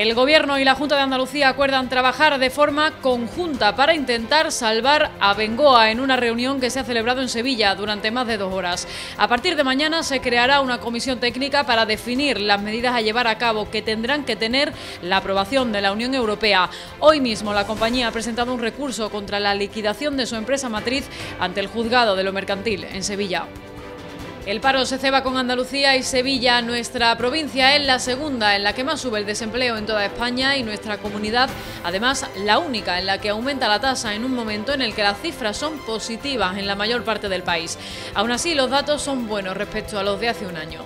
El Gobierno y la Junta de Andalucía acuerdan trabajar de forma conjunta para intentar salvar a Bengoa en una reunión que se ha celebrado en Sevilla durante más de dos horas. A partir de mañana se creará una comisión técnica para definir las medidas a llevar a cabo que tendrán que tener la aprobación de la Unión Europea. Hoy mismo la compañía ha presentado un recurso contra la liquidación de su empresa matriz ante el juzgado de lo mercantil en Sevilla. El paro se ceba con Andalucía y Sevilla. Nuestra provincia es la segunda en la que más sube el desempleo en toda España y nuestra comunidad, además, la única en la que aumenta la tasa en un momento en el que las cifras son positivas en la mayor parte del país. Aún así, los datos son buenos respecto a los de hace un año.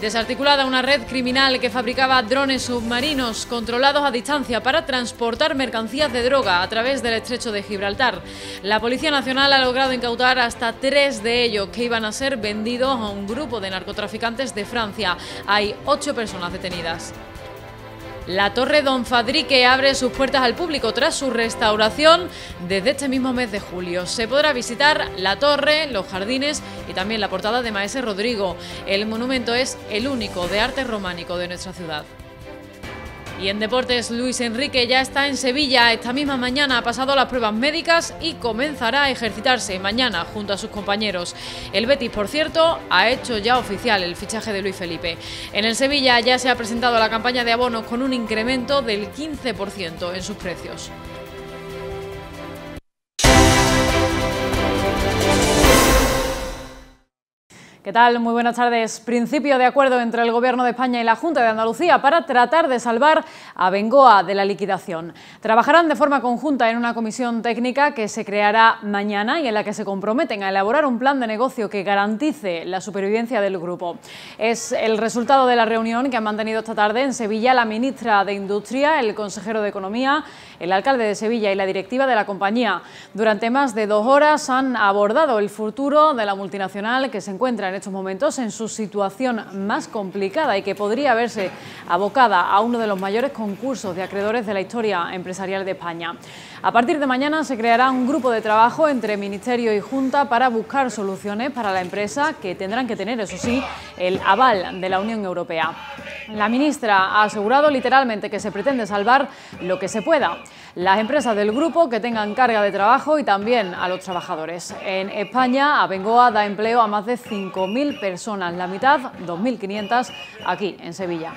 Desarticulada una red criminal que fabricaba drones submarinos controlados a distancia para transportar mercancías de droga a través del estrecho de Gibraltar. La Policía Nacional ha logrado incautar hasta tres de ellos que iban a ser vendidos a un grupo de narcotraficantes de Francia. Hay ocho personas detenidas. La Torre Don Fadrique abre sus puertas al público tras su restauración desde este mismo mes de julio. Se podrá visitar la torre, los jardines y también la portada de Maese Rodrigo. El monumento es el único de arte románico de nuestra ciudad. Y en deportes, Luis Enrique ya está en Sevilla. Esta misma mañana ha pasado las pruebas médicas y comenzará a ejercitarse mañana junto a sus compañeros. El Betis, por cierto, ha hecho ya oficial el fichaje de Luis Felipe. En el Sevilla ya se ha presentado la campaña de abonos con un incremento del 15% en sus precios. ¿Qué tal? Muy buenas tardes. Principio de acuerdo entre el Gobierno de España y la Junta de Andalucía para tratar de salvar a Bengoa de la liquidación. Trabajarán de forma conjunta en una comisión técnica que se creará mañana y en la que se comprometen a elaborar un plan de negocio que garantice la supervivencia del grupo. Es el resultado de la reunión que han mantenido esta tarde en Sevilla la ministra de Industria, el consejero de Economía, el alcalde de Sevilla y la directiva de la compañía. Durante más de dos horas han abordado el futuro de la multinacional que se encuentra en estos momentos en su situación más complicada y que podría verse abocada a uno de los mayores concursos de acreedores de la historia empresarial de España. A partir de mañana se creará un grupo de trabajo entre Ministerio y Junta para buscar soluciones para la empresa que tendrán que tener, eso sí, el aval de la Unión Europea. La ministra ha asegurado literalmente que se pretende salvar lo que se pueda las empresas del grupo que tengan carga de trabajo y también a los trabajadores. En España, Abengoa da empleo a más de 5.000 personas, la mitad, 2.500, aquí en Sevilla.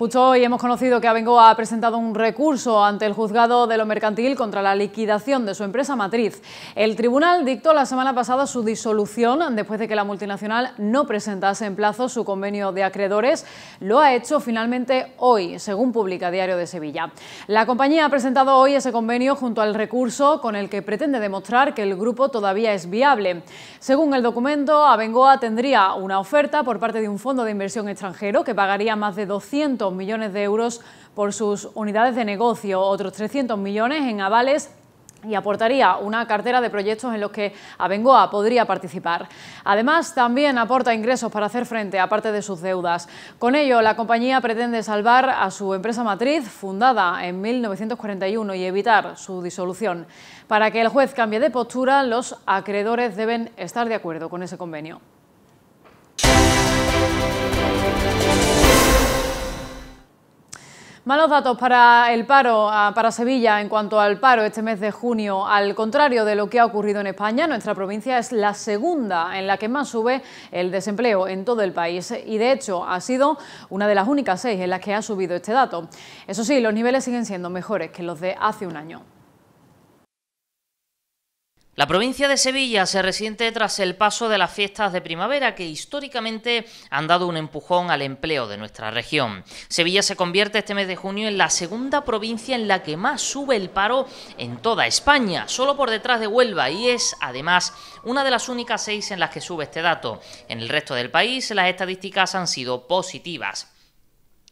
Justo hoy hemos conocido que Abengoa ha presentado un recurso ante el juzgado de lo mercantil contra la liquidación de su empresa matriz. El tribunal dictó la semana pasada su disolución después de que la multinacional no presentase en plazo su convenio de acreedores. Lo ha hecho finalmente hoy, según publica Diario de Sevilla. La compañía ha presentado hoy ese convenio junto al recurso con el que pretende demostrar que el grupo todavía es viable. Según el documento, Abengoa tendría una oferta por parte de un fondo de inversión extranjero que pagaría más de 200 millones de euros por sus unidades de negocio, otros 300 millones en avales y aportaría una cartera de proyectos en los que Abengoa podría participar. Además, también aporta ingresos para hacer frente a parte de sus deudas. Con ello, la compañía pretende salvar a su empresa matriz, fundada en 1941, y evitar su disolución. Para que el juez cambie de postura, los acreedores deben estar de acuerdo con ese convenio. Malos datos para el paro, ah, para Sevilla en cuanto al paro este mes de junio. Al contrario de lo que ha ocurrido en España, nuestra provincia es la segunda en la que más sube el desempleo en todo el país y de hecho ha sido una de las únicas seis en las que ha subido este dato. Eso sí, los niveles siguen siendo mejores que los de hace un año. La provincia de Sevilla se resiente tras el paso de las fiestas de primavera que históricamente han dado un empujón al empleo de nuestra región. Sevilla se convierte este mes de junio en la segunda provincia en la que más sube el paro en toda España, solo por detrás de Huelva y es además una de las únicas seis en las que sube este dato. En el resto del país las estadísticas han sido positivas.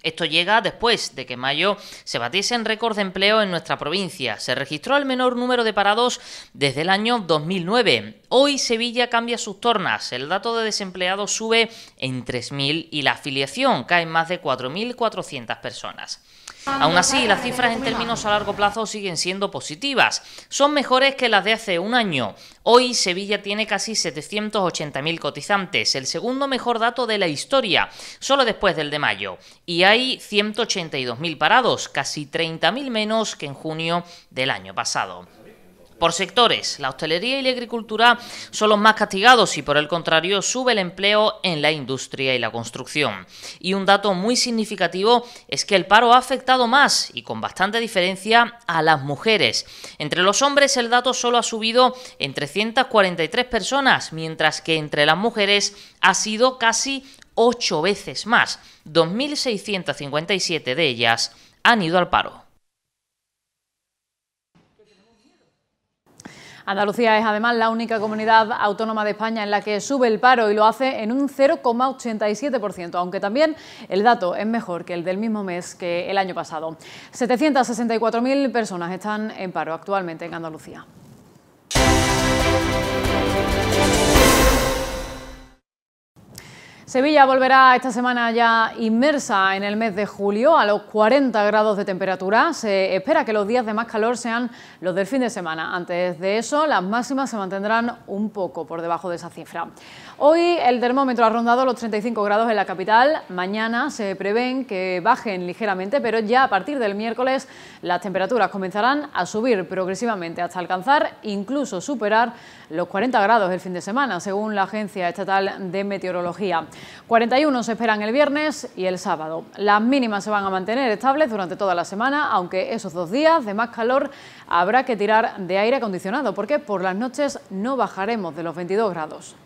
Esto llega después de que mayo se batiese en récord de empleo en nuestra provincia. Se registró el menor número de parados desde el año 2009. Hoy Sevilla cambia sus tornas. El dato de desempleados sube en 3.000 y la afiliación cae en más de 4.400 personas. Aún así, las cifras en términos a largo plazo siguen siendo positivas. Son mejores que las de hace un año. Hoy Sevilla tiene casi 780.000 cotizantes, el segundo mejor dato de la historia, solo después del de mayo. Y hay 182.000 parados, casi 30.000 menos que en junio del año pasado. Por sectores, la hostelería y la agricultura son los más castigados y por el contrario sube el empleo en la industria y la construcción. Y un dato muy significativo es que el paro ha afectado más y con bastante diferencia a las mujeres. Entre los hombres el dato solo ha subido en 343 personas, mientras que entre las mujeres ha sido casi ocho veces más. 2.657 de ellas han ido al paro. Andalucía es además la única comunidad autónoma de España en la que sube el paro y lo hace en un 0,87%, aunque también el dato es mejor que el del mismo mes que el año pasado. 764.000 personas están en paro actualmente en Andalucía. Sevilla volverá esta semana ya inmersa en el mes de julio a los 40 grados de temperatura. Se espera que los días de más calor sean los del fin de semana. Antes de eso, las máximas se mantendrán un poco por debajo de esa cifra. Hoy el termómetro ha rondado los 35 grados en la capital. Mañana se prevén que bajen ligeramente, pero ya a partir del miércoles las temperaturas comenzarán a subir progresivamente hasta alcanzar incluso superar los 40 grados el fin de semana, según la Agencia Estatal de Meteorología. 41 se esperan el viernes y el sábado. Las mínimas se van a mantener estables durante toda la semana, aunque esos dos días de más calor habrá que tirar de aire acondicionado, porque por las noches no bajaremos de los 22 grados.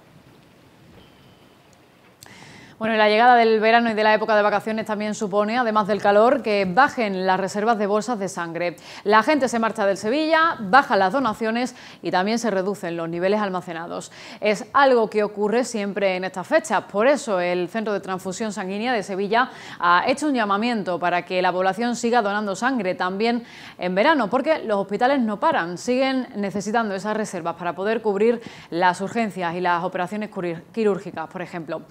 Bueno, la llegada del verano y de la época de vacaciones también supone, además del calor, que bajen las reservas de bolsas de sangre. La gente se marcha del Sevilla, bajan las donaciones y también se reducen los niveles almacenados. Es algo que ocurre siempre en estas fechas. Por eso el Centro de Transfusión Sanguínea de Sevilla ha hecho un llamamiento para que la población siga donando sangre también en verano, porque los hospitales no paran, siguen necesitando esas reservas para poder cubrir las urgencias y las operaciones quirúrgicas, por ejemplo.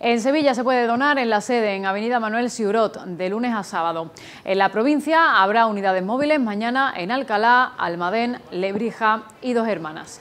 En Sevilla Sevilla se puede donar en la sede en Avenida Manuel Ciurot de lunes a sábado. En la provincia habrá unidades móviles mañana en Alcalá, Almadén, Lebrija y Dos Hermanas.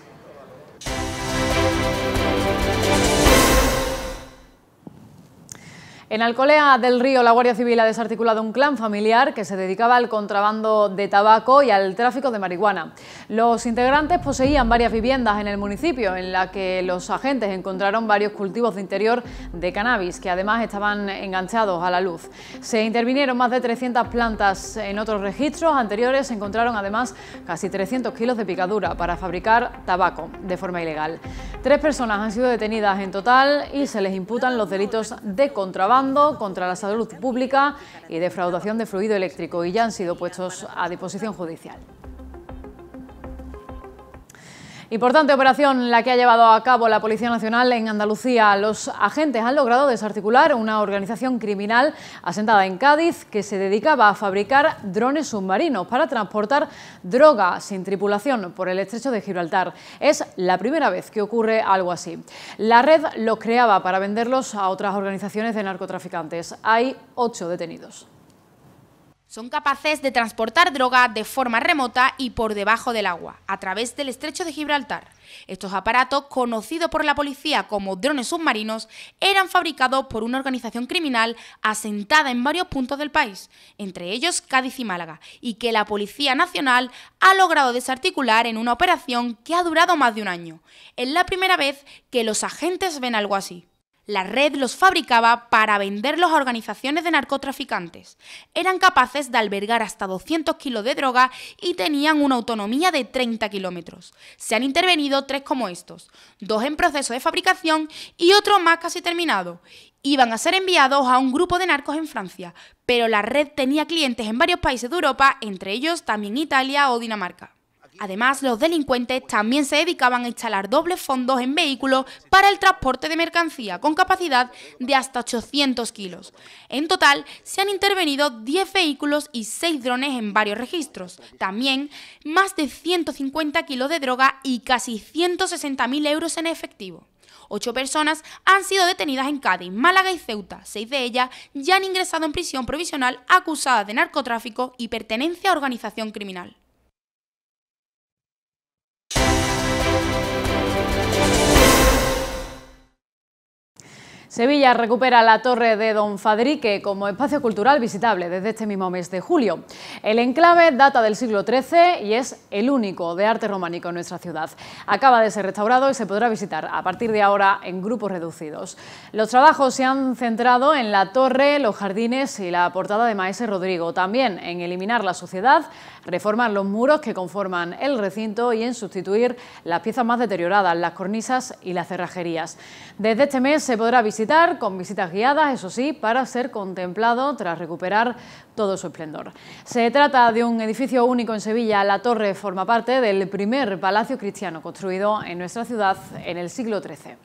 En Alcolea del Río, la Guardia Civil ha desarticulado un clan familiar que se dedicaba al contrabando de tabaco y al tráfico de marihuana. Los integrantes poseían varias viviendas en el municipio, en la que los agentes encontraron varios cultivos de interior de cannabis, que además estaban enganchados a la luz. Se intervinieron más de 300 plantas en otros registros anteriores, se encontraron además casi 300 kilos de picadura para fabricar tabaco de forma ilegal. Tres personas han sido detenidas en total y se les imputan los delitos de contrabando contra la salud pública y defraudación de fluido eléctrico y ya han sido puestos a disposición judicial. Importante operación la que ha llevado a cabo la Policía Nacional en Andalucía. Los agentes han logrado desarticular una organización criminal asentada en Cádiz que se dedicaba a fabricar drones submarinos para transportar droga sin tripulación por el estrecho de Gibraltar. Es la primera vez que ocurre algo así. La red los creaba para venderlos a otras organizaciones de narcotraficantes. Hay ocho detenidos. Son capaces de transportar droga de forma remota y por debajo del agua, a través del estrecho de Gibraltar. Estos aparatos, conocidos por la policía como drones submarinos, eran fabricados por una organización criminal asentada en varios puntos del país, entre ellos Cádiz y Málaga, y que la Policía Nacional ha logrado desarticular en una operación que ha durado más de un año. Es la primera vez que los agentes ven algo así. La red los fabricaba para venderlos a organizaciones de narcotraficantes. Eran capaces de albergar hasta 200 kilos de droga y tenían una autonomía de 30 kilómetros. Se han intervenido tres como estos, dos en proceso de fabricación y otro más casi terminado. Iban a ser enviados a un grupo de narcos en Francia, pero la red tenía clientes en varios países de Europa, entre ellos también Italia o Dinamarca. Además, los delincuentes también se dedicaban a instalar dobles fondos en vehículos para el transporte de mercancía con capacidad de hasta 800 kilos. En total, se han intervenido 10 vehículos y 6 drones en varios registros. También, más de 150 kilos de droga y casi 160.000 euros en efectivo. Ocho personas han sido detenidas en Cádiz, Málaga y Ceuta. Seis de ellas ya han ingresado en prisión provisional acusadas de narcotráfico y pertenencia a organización criminal. Sevilla recupera la Torre de Don Fadrique como espacio cultural visitable desde este mismo mes de julio. El enclave data del siglo XIII y es el único de arte románico en nuestra ciudad. Acaba de ser restaurado y se podrá visitar a partir de ahora en grupos reducidos. Los trabajos se han centrado en la torre, los jardines y la portada de Maese Rodrigo, también en eliminar la suciedad, reformar los muros que conforman el recinto y en sustituir las piezas más deterioradas, las cornisas y las cerrajerías. Desde este mes se podrá visitar con visitas guiadas, eso sí, para ser contemplado tras recuperar todo su esplendor. Se trata de un edificio único en Sevilla. La torre forma parte del primer palacio cristiano construido en nuestra ciudad en el siglo XIII.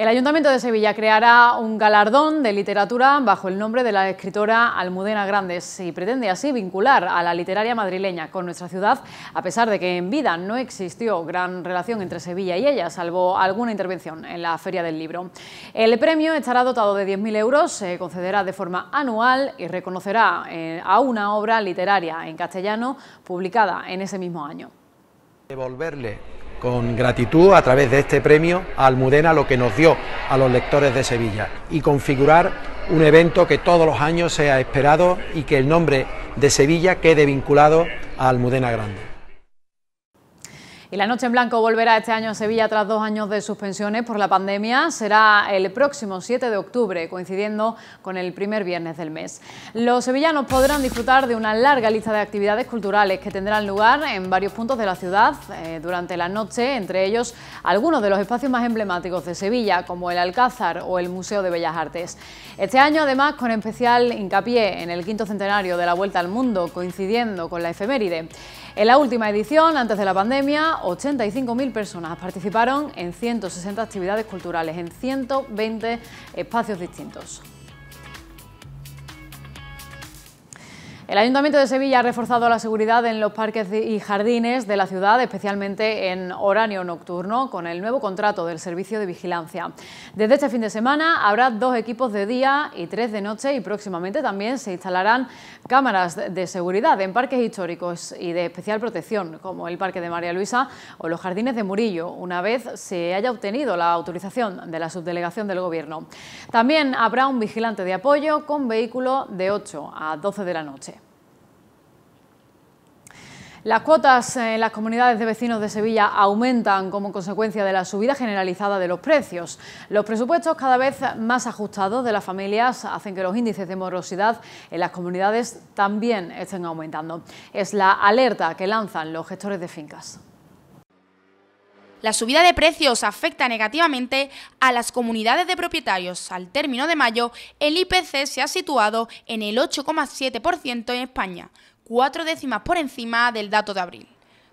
El Ayuntamiento de Sevilla creará un galardón de literatura bajo el nombre de la escritora Almudena Grandes y pretende así vincular a la literaria madrileña con nuestra ciudad, a pesar de que en vida no existió gran relación entre Sevilla y ella, salvo alguna intervención en la Feria del Libro. El premio estará dotado de 10.000 euros, se concederá de forma anual y reconocerá eh, a una obra literaria en castellano publicada en ese mismo año con gratitud a través de este premio a Almudena lo que nos dio a los lectores de Sevilla y configurar un evento que todos los años sea esperado y que el nombre de Sevilla quede vinculado a Almudena Grande. Y la Noche en Blanco volverá este año a Sevilla tras dos años de suspensiones por la pandemia. Será el próximo 7 de octubre, coincidiendo con el primer viernes del mes. Los sevillanos podrán disfrutar de una larga lista de actividades culturales que tendrán lugar en varios puntos de la ciudad eh, durante la noche, entre ellos algunos de los espacios más emblemáticos de Sevilla, como el Alcázar o el Museo de Bellas Artes. Este año, además, con especial hincapié en el quinto centenario de la Vuelta al Mundo, coincidiendo con la efeméride. En la última edición, antes de la pandemia, 85.000 personas participaron en 160 actividades culturales en 120 espacios distintos. El Ayuntamiento de Sevilla ha reforzado la seguridad en los parques y jardines de la ciudad, especialmente en horario nocturno, con el nuevo contrato del servicio de vigilancia. Desde este fin de semana habrá dos equipos de día y tres de noche y próximamente también se instalarán cámaras de seguridad en parques históricos y de especial protección, como el Parque de María Luisa o los jardines de Murillo, una vez se haya obtenido la autorización de la subdelegación del Gobierno. También habrá un vigilante de apoyo con vehículo de 8 a 12 de la noche. Las cuotas en las comunidades de vecinos de Sevilla aumentan como consecuencia de la subida generalizada de los precios. Los presupuestos cada vez más ajustados de las familias hacen que los índices de morosidad en las comunidades también estén aumentando. Es la alerta que lanzan los gestores de fincas. La subida de precios afecta negativamente a las comunidades de propietarios. Al término de mayo, el IPC se ha situado en el 8,7% en España, cuatro décimas por encima del dato de abril.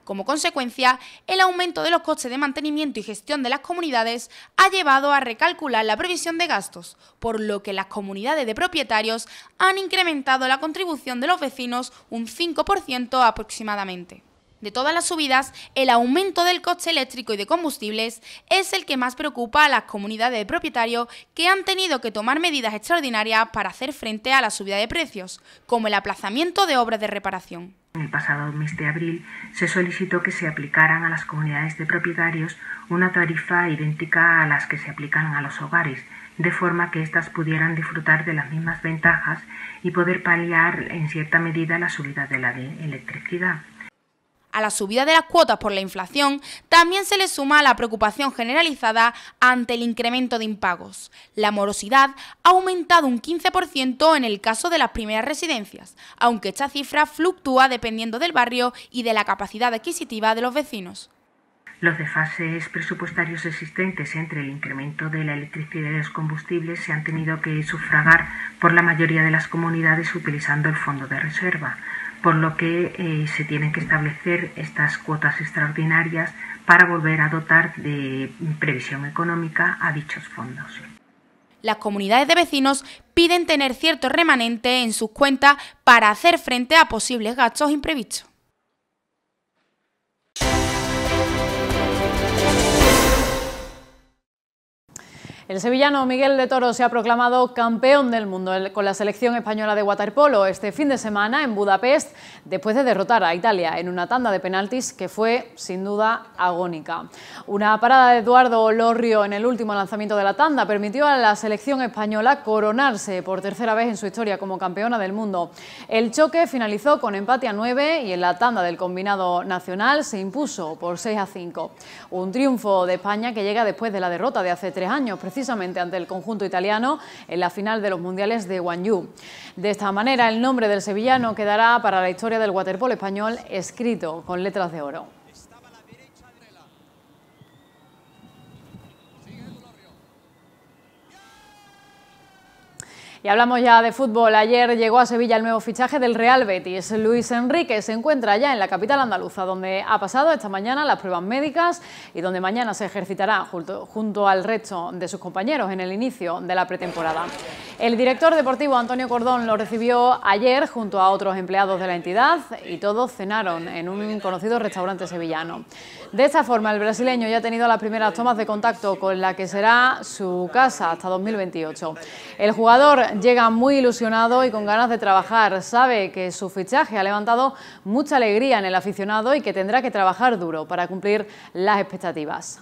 Como consecuencia, el aumento de los costes de mantenimiento y gestión de las comunidades ha llevado a recalcular la previsión de gastos, por lo que las comunidades de propietarios han incrementado la contribución de los vecinos un 5% aproximadamente. De todas las subidas, el aumento del coste eléctrico y de combustibles es el que más preocupa a las comunidades de propietarios que han tenido que tomar medidas extraordinarias para hacer frente a la subida de precios, como el aplazamiento de obras de reparación. En El pasado mes de abril se solicitó que se aplicaran a las comunidades de propietarios una tarifa idéntica a las que se aplican a los hogares, de forma que éstas pudieran disfrutar de las mismas ventajas y poder paliar en cierta medida la subida de la electricidad a la subida de las cuotas por la inflación, también se le suma la preocupación generalizada ante el incremento de impagos. La morosidad ha aumentado un 15% en el caso de las primeras residencias, aunque esta cifra fluctúa dependiendo del barrio y de la capacidad adquisitiva de los vecinos. Los desfases presupuestarios existentes entre el incremento de la electricidad y los combustibles se han tenido que sufragar por la mayoría de las comunidades utilizando el fondo de reserva, por lo que eh, se tienen que establecer estas cuotas extraordinarias para volver a dotar de previsión económica a dichos fondos. Las comunidades de vecinos piden tener cierto remanente en sus cuentas para hacer frente a posibles gastos imprevistos. El sevillano Miguel de Toro se ha proclamado campeón del mundo con la selección española de waterpolo este fin de semana en Budapest, después de derrotar a Italia en una tanda de penaltis que fue, sin duda, agónica. Una parada de Eduardo Lorrio en el último lanzamiento de la tanda permitió a la selección española coronarse por tercera vez en su historia como campeona del mundo. El choque finalizó con empate a 9 y en la tanda del combinado nacional se impuso por 6 a 5. Un triunfo de España que llega después de la derrota de hace tres años, precisamente ante el conjunto italiano en la final de los Mundiales de Guangzhou. De esta manera, el nombre del sevillano quedará para la historia del waterpolo español escrito con letras de oro. Y hablamos ya de fútbol. Ayer llegó a Sevilla el nuevo fichaje del Real Betis. Luis Enrique se encuentra ya en la capital andaluza, donde ha pasado esta mañana las pruebas médicas y donde mañana se ejercitará junto, al resto de sus compañeros en el inicio de la pretemporada. El director deportivo Antonio Cordón lo recibió ayer junto a otros empleados de la entidad y todos cenaron en un conocido restaurante sevillano. De esta forma, el brasileño ya ha tenido las primeras tomas de contacto con la que será su casa hasta 2028. El jugador llega muy ilusionado y con ganas de trabajar. Sabe que su fichaje ha levantado mucha alegría en el aficionado y que tendrá que trabajar duro para cumplir las expectativas.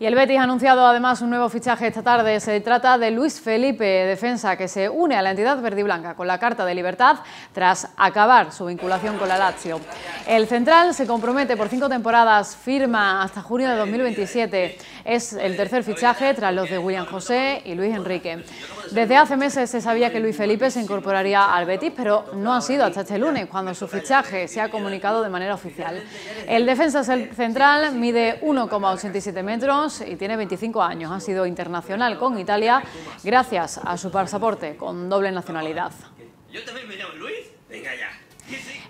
Y el Betis ha anunciado además un nuevo fichaje esta tarde. Se trata de Luis Felipe, defensa que se une a la entidad verdiblanca con la Carta de Libertad tras acabar su vinculación con la Lazio. El Central se compromete por cinco temporadas, firma hasta junio de 2027. Es el tercer fichaje tras los de William José y Luis Enrique. Desde hace meses se sabía que Luis Felipe se incorporaría al Betis, pero no ha sido hasta este lunes, cuando su fichaje se ha comunicado de manera oficial. El defensa central mide 1,87 metros y tiene 25 años. Ha sido internacional con Italia gracias a su pasaporte con doble nacionalidad.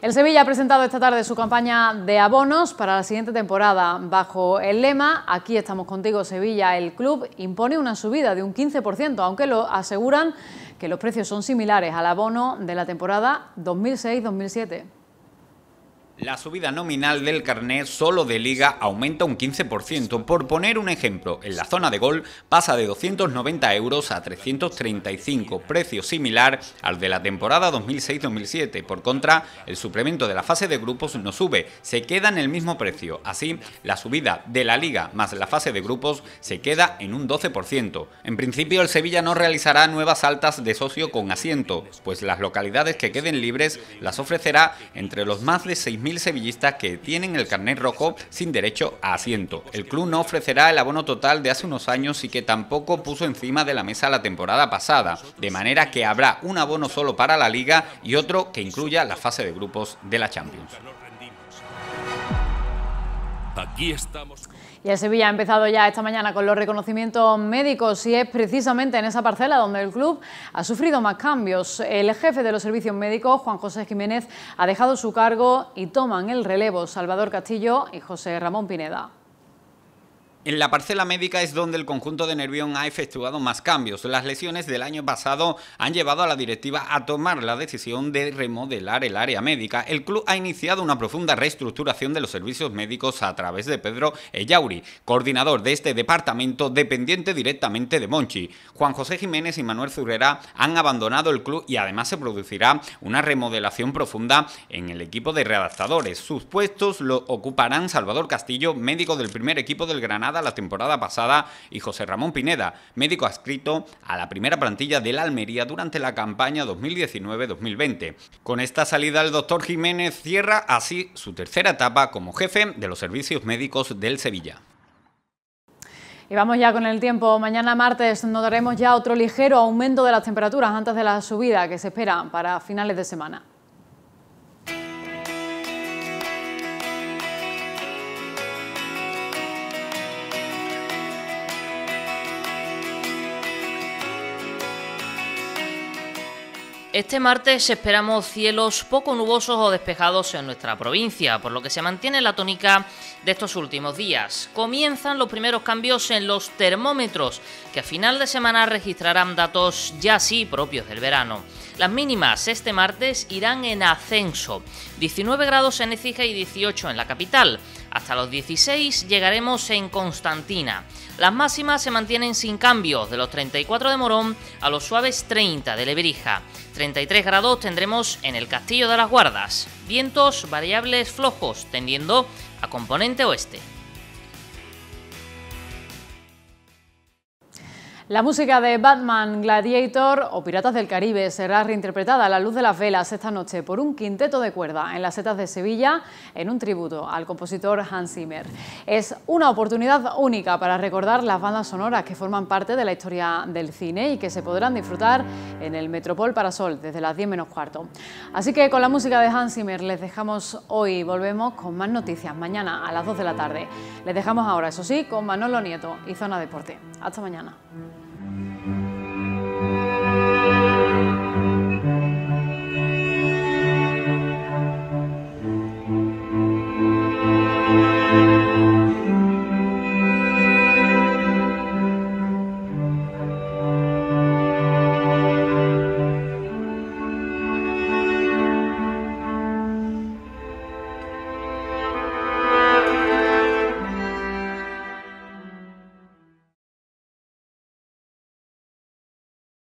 El Sevilla ha presentado esta tarde su campaña de abonos para la siguiente temporada bajo el lema Aquí estamos contigo Sevilla, el club impone una subida de un 15%, aunque lo aseguran que los precios son similares al abono de la temporada 2006-2007. La subida nominal del carnet solo de liga aumenta un 15%. Por poner un ejemplo, en la zona de gol pasa de 290 euros a 335, precio similar al de la temporada 2006-2007. Por contra, el suplemento de la fase de grupos no sube, se queda en el mismo precio. Así, la subida de la liga más la fase de grupos se queda en un 12%. En principio, el Sevilla no realizará nuevas altas de socio con asiento, pues las localidades que queden libres las ofrecerá entre los más de 6.000 sevillistas que tienen el carnet rojo sin derecho a asiento. El club no ofrecerá el abono total de hace unos años y que tampoco puso encima de la mesa la temporada pasada, de manera que habrá un abono solo para la liga y otro que incluya la fase de grupos de la Champions. Aquí estamos. Y Sevilla ha empezado ya esta mañana con los reconocimientos médicos y es precisamente en esa parcela donde el club ha sufrido más cambios. El jefe de los servicios médicos, Juan José Jiménez, ha dejado su cargo y toman el relevo Salvador Castillo y José Ramón Pineda. En la parcela médica es donde el conjunto de Nervión ha efectuado más cambios. Las lesiones del año pasado han llevado a la directiva a tomar la decisión de remodelar el área médica. El club ha iniciado una profunda reestructuración de los servicios médicos a través de Pedro Eyauri, coordinador de este departamento dependiente directamente de Monchi. Juan José Jiménez y Manuel Zurrera han abandonado el club y además se producirá una remodelación profunda en el equipo de readaptadores. Sus puestos lo ocuparán Salvador Castillo, médico del primer equipo del Granada la temporada pasada y José Ramón Pineda, médico adscrito a la primera plantilla del Almería durante la campaña 2019-2020. Con esta salida el doctor Jiménez cierra así su tercera etapa como jefe de los servicios médicos del Sevilla. Y vamos ya con el tiempo. Mañana martes notaremos ya otro ligero aumento de las temperaturas antes de la subida que se espera para finales de semana. Este martes esperamos cielos poco nubosos o despejados en nuestra provincia, por lo que se mantiene la tónica de estos últimos días. Comienzan los primeros cambios en los termómetros, que a final de semana registrarán datos ya sí propios del verano. Las mínimas este martes irán en ascenso, 19 grados en Ecija y 18 en la capital. Hasta los 16 llegaremos en Constantina. Las máximas se mantienen sin cambios, de los 34 de Morón a los suaves 30 de Lebrija. 33 grados tendremos en el Castillo de las Guardas. Vientos variables flojos, tendiendo a componente oeste. La música de Batman, Gladiator o Piratas del Caribe será reinterpretada a la luz de las velas esta noche por un quinteto de cuerda en las setas de Sevilla en un tributo al compositor Hans Zimmer. Es una oportunidad única para recordar las bandas sonoras que forman parte de la historia del cine y que se podrán disfrutar en el Metropol Parasol desde las 10 menos cuarto. Así que con la música de Hans Zimmer les dejamos hoy, volvemos con más noticias mañana a las 2 de la tarde. Les dejamos ahora, eso sí, con Manolo Nieto y Zona Deporte. Hasta mañana.